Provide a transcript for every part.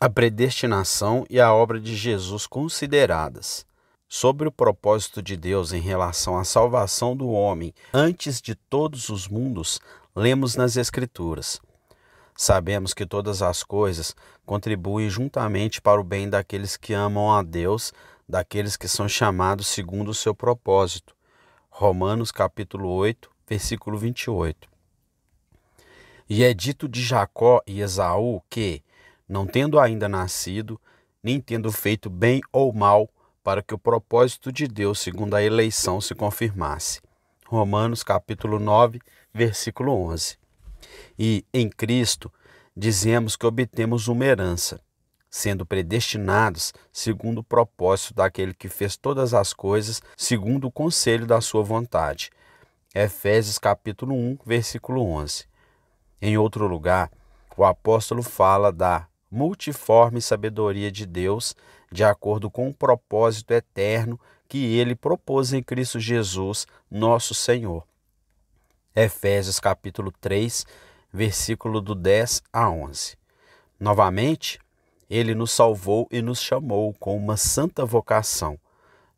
a predestinação e a obra de Jesus consideradas, sobre o propósito de Deus em relação à salvação do homem antes de todos os mundos, lemos nas Escrituras. Sabemos que todas as coisas contribuem juntamente para o bem daqueles que amam a Deus, daqueles que são chamados segundo o seu propósito. Romanos capítulo 8, versículo 28. E é dito de Jacó e Esaú que, não tendo ainda nascido, nem tendo feito bem ou mal, para que o propósito de Deus segundo a eleição se confirmasse. Romanos capítulo 9, versículo 11. E em Cristo dizemos que obtemos uma herança, sendo predestinados segundo o propósito daquele que fez todas as coisas, segundo o conselho da sua vontade. Efésios capítulo 1, versículo 11. Em outro lugar, o apóstolo fala da multiforme sabedoria de Deus, de acordo com o propósito eterno que ele propôs em Cristo Jesus, nosso Senhor. Efésios capítulo 3, versículo do 10 a 11. Novamente, ele nos salvou e nos chamou com uma santa vocação,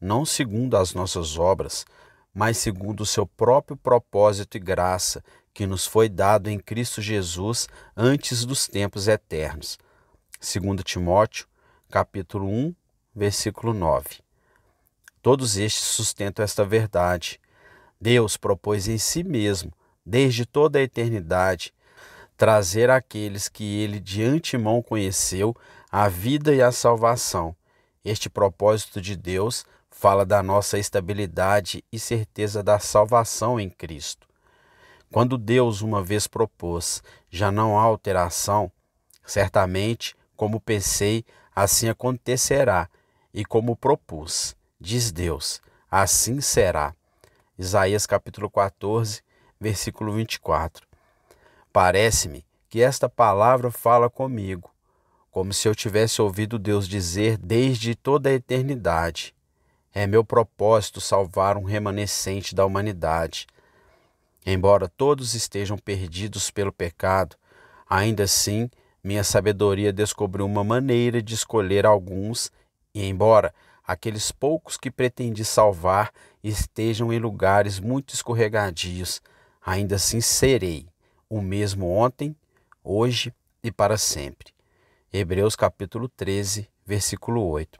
não segundo as nossas obras, mas segundo o seu próprio propósito e graça que nos foi dado em Cristo Jesus antes dos tempos eternos 2 Timóteo, capítulo 1, versículo 9. Todos estes sustentam esta verdade. Deus propôs em si mesmo, desde toda a eternidade, trazer àqueles que ele de antemão conheceu a vida e a salvação. Este propósito de Deus fala da nossa estabilidade e certeza da salvação em Cristo. Quando Deus uma vez propôs, já não há alteração, certamente como pensei, assim acontecerá, e como propus, diz Deus, assim será. Isaías capítulo 14, versículo 24. Parece-me que esta palavra fala comigo, como se eu tivesse ouvido Deus dizer desde toda a eternidade: É meu propósito salvar um remanescente da humanidade. Embora todos estejam perdidos pelo pecado, ainda assim minha sabedoria descobriu uma maneira de escolher alguns, e embora aqueles poucos que pretendi salvar estejam em lugares muito escorregadios, ainda assim serei o mesmo ontem, hoje e para sempre. Hebreus capítulo 13, versículo 8.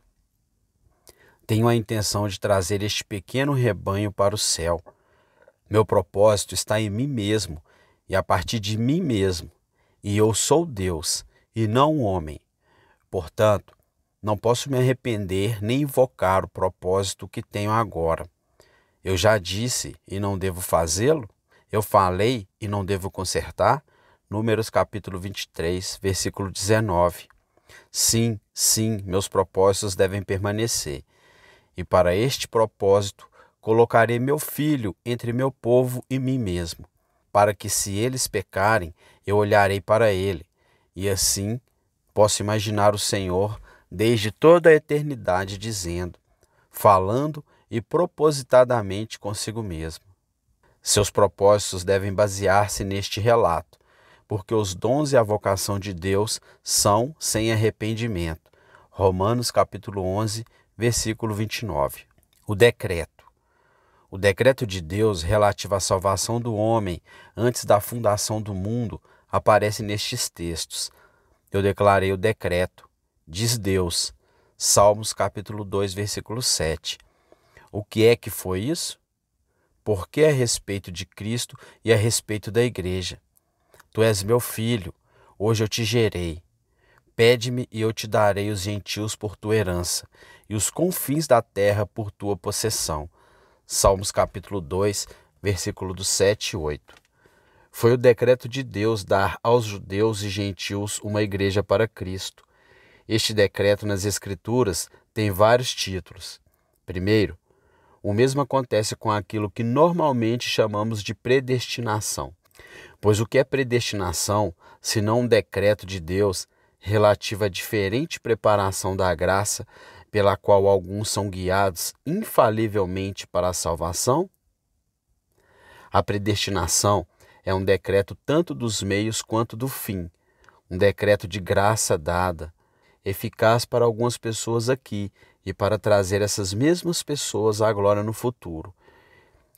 Tenho a intenção de trazer este pequeno rebanho para o céu. Meu propósito está em mim mesmo e a partir de mim mesmo e eu sou Deus e não um homem. Portanto, não posso me arrepender nem invocar o propósito que tenho agora. Eu já disse e não devo fazê-lo? Eu falei e não devo consertar? Números capítulo 23, versículo 19. Sim, sim, meus propósitos devem permanecer. E para este propósito, colocarei meu filho entre meu povo e mim mesmo para que, se eles pecarem, eu olharei para ele, e assim posso imaginar o Senhor desde toda a eternidade dizendo, falando e propositadamente consigo mesmo. Seus propósitos devem basear-se neste relato, porque os dons e a vocação de Deus são sem arrependimento. Romanos capítulo 11, versículo 29. O decreto o decreto de Deus relativo à salvação do homem antes da fundação do mundo aparece nestes textos. Eu declarei o decreto, diz Deus. Salmos capítulo 2, versículo 7. O que é que foi isso? Porque é a respeito de Cristo e a respeito da igreja. Tu és meu filho, hoje eu te gerei. Pede-me e eu te darei os gentios por tua herança, e os confins da terra por tua possessão. Salmos capítulo 2, versículo do 7 e 8. Foi o decreto de Deus dar aos judeus e gentios uma igreja para Cristo. Este decreto nas Escrituras tem vários títulos. Primeiro, o mesmo acontece com aquilo que normalmente chamamos de predestinação. Pois o que é predestinação, se não um decreto de Deus relativo à diferente preparação da graça pela qual alguns são guiados infalivelmente para a salvação? A predestinação é um decreto tanto dos meios quanto do fim, um decreto de graça dada, eficaz para algumas pessoas aqui e para trazer essas mesmas pessoas à glória no futuro.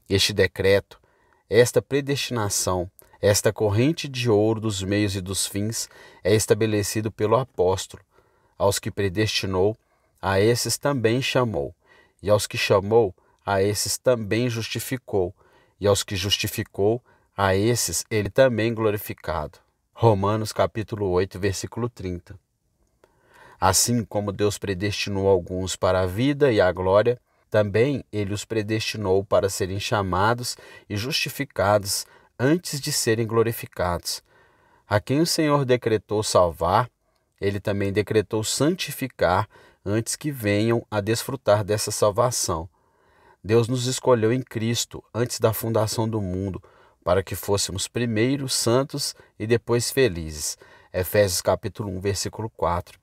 Este decreto, esta predestinação, esta corrente de ouro dos meios e dos fins é estabelecido pelo apóstolo aos que predestinou a esses também chamou. E aos que chamou, a esses também justificou. E aos que justificou, a esses ele também glorificado. Romanos capítulo 8, versículo 30. Assim como Deus predestinou alguns para a vida e a glória, também ele os predestinou para serem chamados e justificados antes de serem glorificados. A quem o Senhor decretou salvar, ele também decretou santificar antes que venham a desfrutar dessa salvação. Deus nos escolheu em Cristo antes da fundação do mundo, para que fôssemos primeiro santos e depois felizes. Efésios capítulo 1, versículo 4.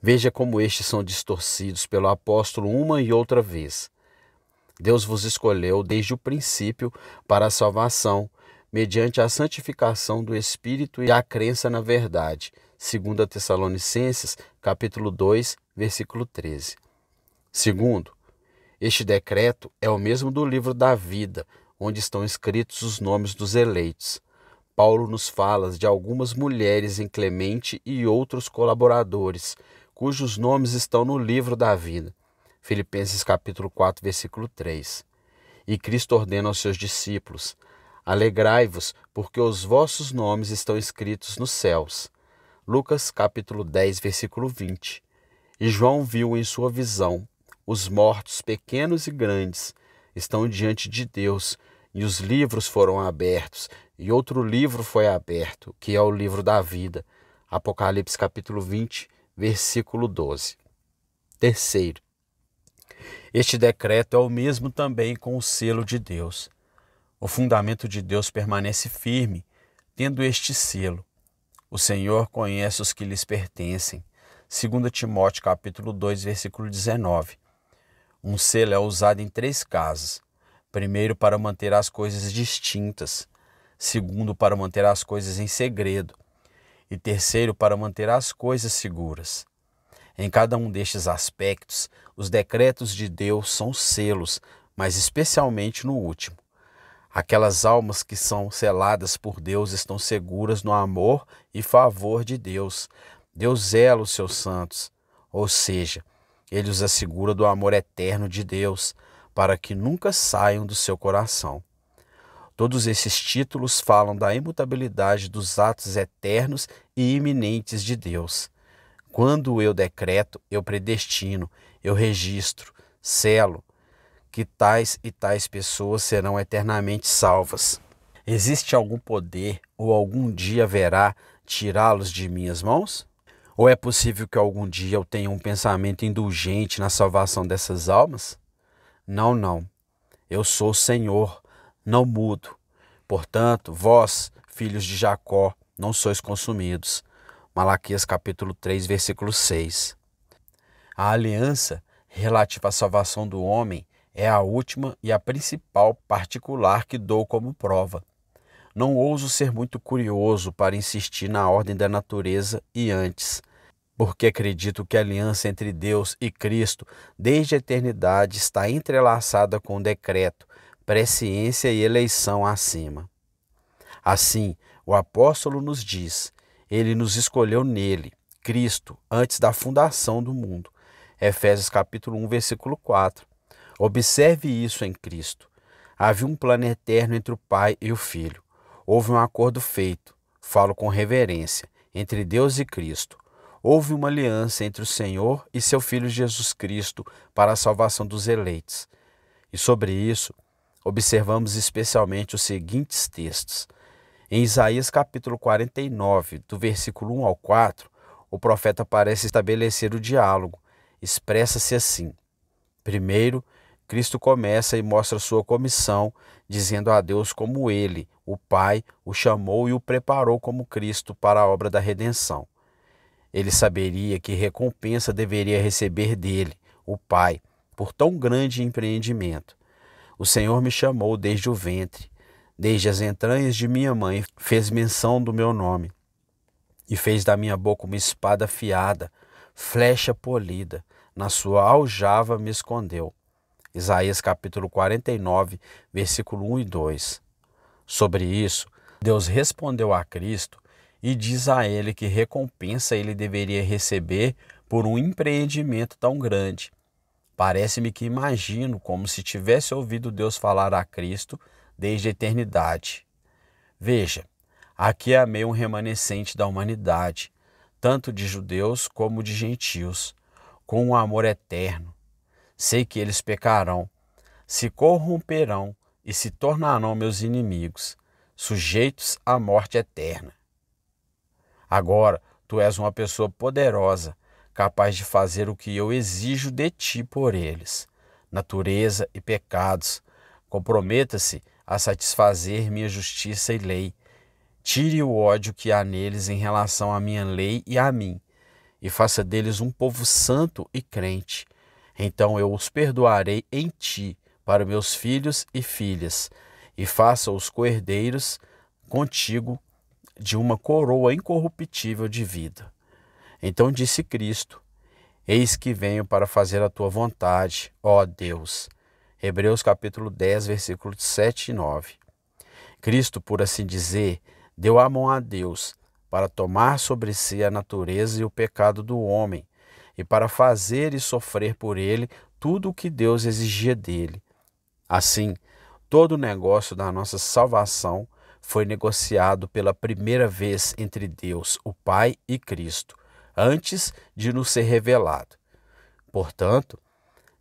Veja como estes são distorcidos pelo apóstolo uma e outra vez. Deus vos escolheu desde o princípio para a salvação, mediante a santificação do Espírito e a crença na verdade. 2 Tessalonicenses capítulo 2, versículo 13. Segundo, este decreto é o mesmo do livro da vida, onde estão escritos os nomes dos eleitos. Paulo nos fala de algumas mulheres em Clemente e outros colaboradores, cujos nomes estão no livro da vida. Filipenses capítulo 4, versículo 3. E Cristo ordena aos seus discípulos: Alegrai-vos, porque os vossos nomes estão escritos nos céus. Lucas capítulo 10, versículo 20. E João viu em sua visão os mortos pequenos e grandes estão diante de Deus, e os livros foram abertos, e outro livro foi aberto, que é o livro da vida. Apocalipse capítulo 20, versículo 12. Terceiro, este decreto é o mesmo também com o selo de Deus. O fundamento de Deus permanece firme, tendo este selo. O Senhor conhece os que lhes pertencem. 2 Timóteo capítulo 2, versículo 19. Um selo é usado em três casos. Primeiro, para manter as coisas distintas. Segundo, para manter as coisas em segredo. E terceiro, para manter as coisas seguras. Em cada um destes aspectos, os decretos de Deus são selos, mas especialmente no último. Aquelas almas que são seladas por Deus estão seguras no amor e favor de Deus. Deus zela os seus santos, ou seja, ele os assegura do amor eterno de Deus, para que nunca saiam do seu coração. Todos esses títulos falam da imutabilidade dos atos eternos e iminentes de Deus. Quando eu decreto, eu predestino, eu registro, selo, que tais e tais pessoas serão eternamente salvas. Existe algum poder ou algum dia haverá tirá-los de minhas mãos? Ou é possível que algum dia eu tenha um pensamento indulgente na salvação dessas almas? Não, não. Eu sou o Senhor, não mudo. Portanto, vós, filhos de Jacó, não sois consumidos. Malaquias capítulo 3, versículo 6. A aliança relativa à salvação do homem é a última e a principal particular que dou como prova. Não ouso ser muito curioso para insistir na ordem da natureza e antes, porque acredito que a aliança entre Deus e Cristo desde a eternidade está entrelaçada com o decreto, presciência e eleição acima. Assim, o apóstolo nos diz: ele nos escolheu nele, Cristo, antes da fundação do mundo. Efésios capítulo 1, versículo 4. Observe isso em Cristo. Havia um plano eterno entre o Pai e o Filho. Houve um acordo feito, falo com reverência, entre Deus e Cristo. Houve uma aliança entre o Senhor e seu Filho Jesus Cristo para a salvação dos eleitos. E sobre isso, observamos especialmente os seguintes textos. Em Isaías capítulo 49, do versículo 1 ao 4, o profeta parece estabelecer o diálogo. Expressa-se assim: Primeiro, Cristo começa e mostra sua comissão, dizendo a Deus como ele, o Pai, o chamou e o preparou como Cristo para a obra da redenção. Ele saberia que recompensa deveria receber dele, o Pai, por tão grande empreendimento. O Senhor me chamou desde o ventre, desde as entranhas de minha mãe, fez menção do meu nome e fez da minha boca uma espada afiada, flecha polida, na sua aljava me escondeu. Isaías capítulo 49, versículo 1 e 2. Sobre isso, Deus respondeu a Cristo e diz a ele que recompensa ele deveria receber por um empreendimento tão grande. Parece-me que imagino como se tivesse ouvido Deus falar a Cristo desde a eternidade. Veja, aqui amei é um remanescente da humanidade, tanto de judeus como de gentios, com um amor eterno, Sei que eles pecarão, se corromperão e se tornarão meus inimigos, sujeitos à morte eterna. Agora, tu és uma pessoa poderosa, capaz de fazer o que eu exijo de ti por eles, natureza e pecados. Comprometa-se a satisfazer minha justiça e lei. Tire o ódio que há neles em relação à minha lei e a mim, e faça deles um povo santo e crente, então eu os perdoarei em ti, para meus filhos e filhas, e faça-os coerdeiros contigo de uma coroa incorruptível de vida. Então disse Cristo: Eis que venho para fazer a tua vontade, ó Deus. Hebreus capítulo 10, versículos 7 e 9. Cristo, por assim dizer, deu a mão a Deus para tomar sobre si a natureza e o pecado do homem, e para fazer e sofrer por ele tudo o que Deus exigia dele. Assim, todo o negócio da nossa salvação foi negociado pela primeira vez entre Deus, o Pai e Cristo, antes de nos ser revelado. Portanto,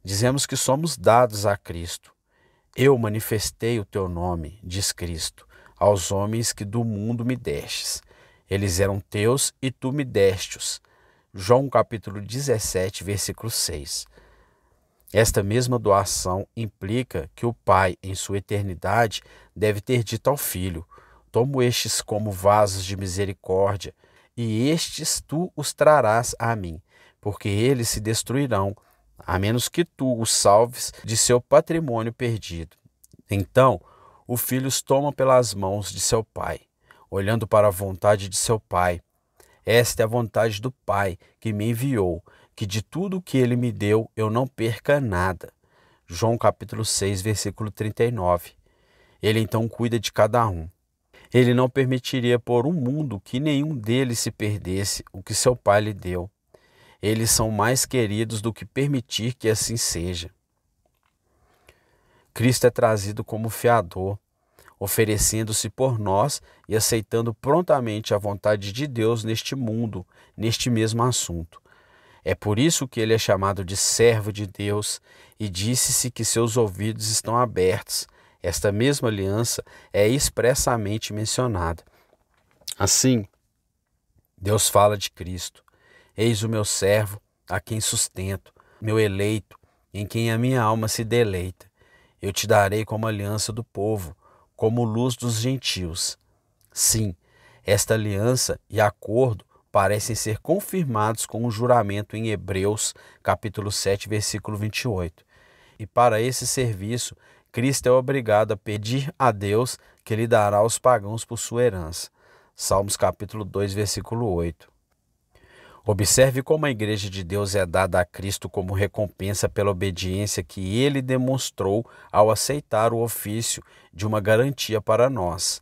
dizemos que somos dados a Cristo. Eu manifestei o teu nome, diz Cristo, aos homens que do mundo me destes. Eles eram teus e tu me deste-os. João capítulo 17, versículo 6. Esta mesma doação implica que o Pai, em sua eternidade, deve ter dito ao Filho: Tomo estes como vasos de misericórdia, e estes tu os trarás a mim, porque eles se destruirão, a menos que tu os salves de seu patrimônio perdido. Então, o filho os toma pelas mãos de seu pai, olhando para a vontade de seu pai, esta é a vontade do Pai que me enviou, que de tudo que ele me deu eu não perca nada. João capítulo 6, versículo 39. Ele então cuida de cada um. Ele não permitiria por um mundo que nenhum deles se perdesse o que seu pai lhe deu. Eles são mais queridos do que permitir que assim seja. Cristo é trazido como fiador oferecendo-se por nós e aceitando prontamente a vontade de Deus neste mundo, neste mesmo assunto. É por isso que ele é chamado de servo de Deus e disse-se que seus ouvidos estão abertos. Esta mesma aliança é expressamente mencionada. Assim, Deus fala de Cristo: Eis o meu servo, a quem sustento, meu eleito, em quem a minha alma se deleita. Eu te darei como aliança do povo como luz dos gentios. Sim, esta aliança e acordo parecem ser confirmados com o um juramento em Hebreus, capítulo 7, versículo 28. E para esse serviço, Cristo é obrigado a pedir a Deus que lhe dará aos pagãos por sua herança. Salmos capítulo 2, versículo 8. Observe como a Igreja de Deus é dada a Cristo como recompensa pela obediência que ele demonstrou ao aceitar o ofício de uma garantia para nós.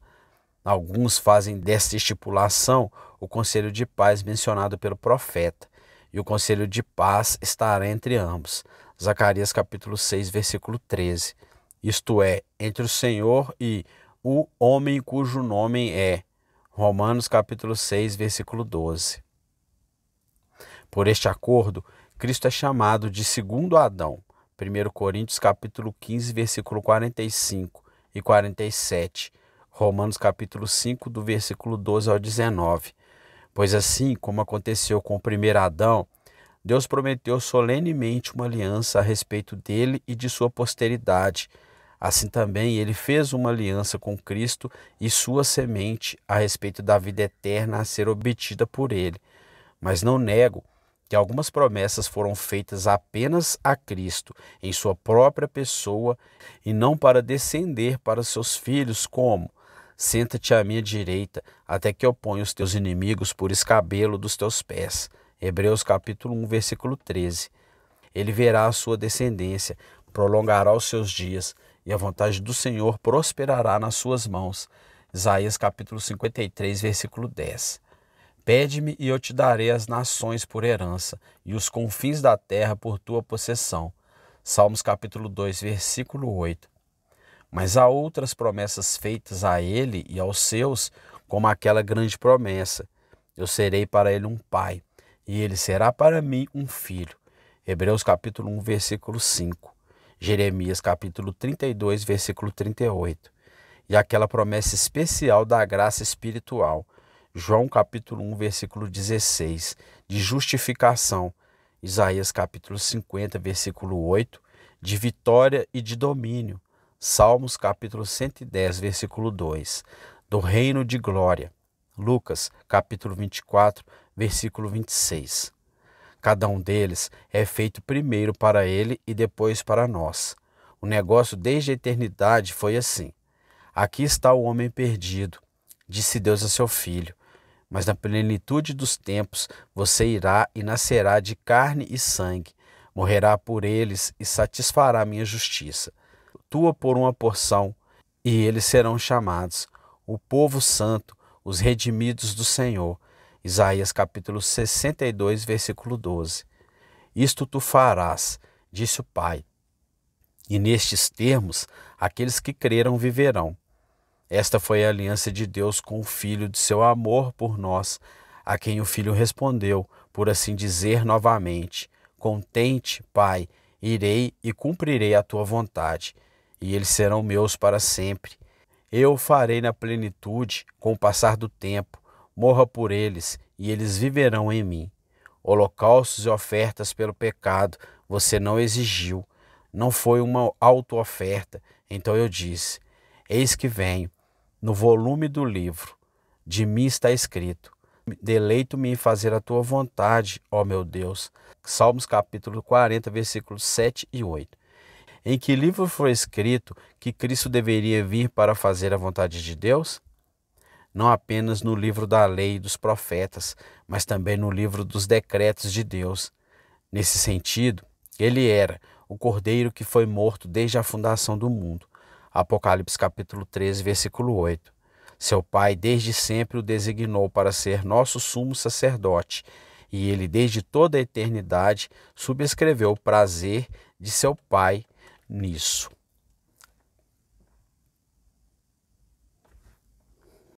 Alguns fazem desta estipulação o conselho de paz mencionado pelo profeta, e o conselho de paz estará entre ambos. Zacarias capítulo 6, versículo 13. Isto é, entre o Senhor e o homem cujo nome é. Romanos capítulo 6, versículo 12. Por este acordo, Cristo é chamado de segundo Adão. 1 Coríntios capítulo 15, versículo 45 e 47. Romanos capítulo 5, do versículo 12 ao 19. Pois assim como aconteceu com o primeiro Adão, Deus prometeu solenemente uma aliança a respeito dele e de sua posteridade. Assim também ele fez uma aliança com Cristo e sua semente a respeito da vida eterna a ser obtida por ele. Mas não nego que algumas promessas foram feitas apenas a Cristo, em sua própria pessoa, e não para descender para seus filhos, como Senta-te à minha direita, até que eu ponha os teus inimigos por escabelo dos teus pés. Hebreus capítulo 1, versículo 13. Ele verá a sua descendência, prolongará os seus dias, e a vontade do Senhor prosperará nas suas mãos. Isaías capítulo 53, versículo 10. Pede-me e eu te darei as nações por herança e os confins da terra por tua possessão. Salmos capítulo 2, versículo 8. Mas há outras promessas feitas a ele e aos seus, como aquela grande promessa: Eu serei para ele um pai, e ele será para mim um filho. Hebreus capítulo 1, versículo 5. Jeremias capítulo 32, versículo 38. E aquela promessa especial da graça espiritual, João capítulo 1, versículo 16, de justificação, Isaías capítulo 50, versículo 8, de vitória e de domínio, Salmos capítulo 110, versículo 2, do reino de glória, Lucas capítulo 24, versículo 26. Cada um deles é feito primeiro para ele e depois para nós. O negócio desde a eternidade foi assim. Aqui está o homem perdido, disse Deus a seu filho mas na plenitude dos tempos você irá e nascerá de carne e sangue, morrerá por eles e satisfará minha justiça, tua por uma porção, e eles serão chamados o povo santo, os redimidos do Senhor. Isaías capítulo 62, versículo 12. Isto tu farás, disse o Pai. E nestes termos, aqueles que creram viverão. Esta foi a aliança de Deus com o Filho de seu amor por nós, a quem o Filho respondeu, por assim dizer novamente: Contente, Pai, irei e cumprirei a tua vontade, e eles serão meus para sempre. Eu o farei na plenitude com o passar do tempo, morra por eles, e eles viverão em mim. Holocaustos e ofertas pelo pecado você não exigiu, não foi uma auto-oferta. Então eu disse: Eis que venho, no volume do livro, de mim está escrito: Deleito-me em fazer a tua vontade, ó meu Deus. Salmos capítulo 40, versículos 7 e 8. Em que livro foi escrito que Cristo deveria vir para fazer a vontade de Deus? Não apenas no livro da lei e dos profetas, mas também no livro dos decretos de Deus. Nesse sentido, ele era o cordeiro que foi morto desde a fundação do mundo. Apocalipse capítulo 13, versículo 8. Seu pai desde sempre o designou para ser nosso sumo sacerdote, e ele desde toda a eternidade subscreveu o prazer de seu pai nisso.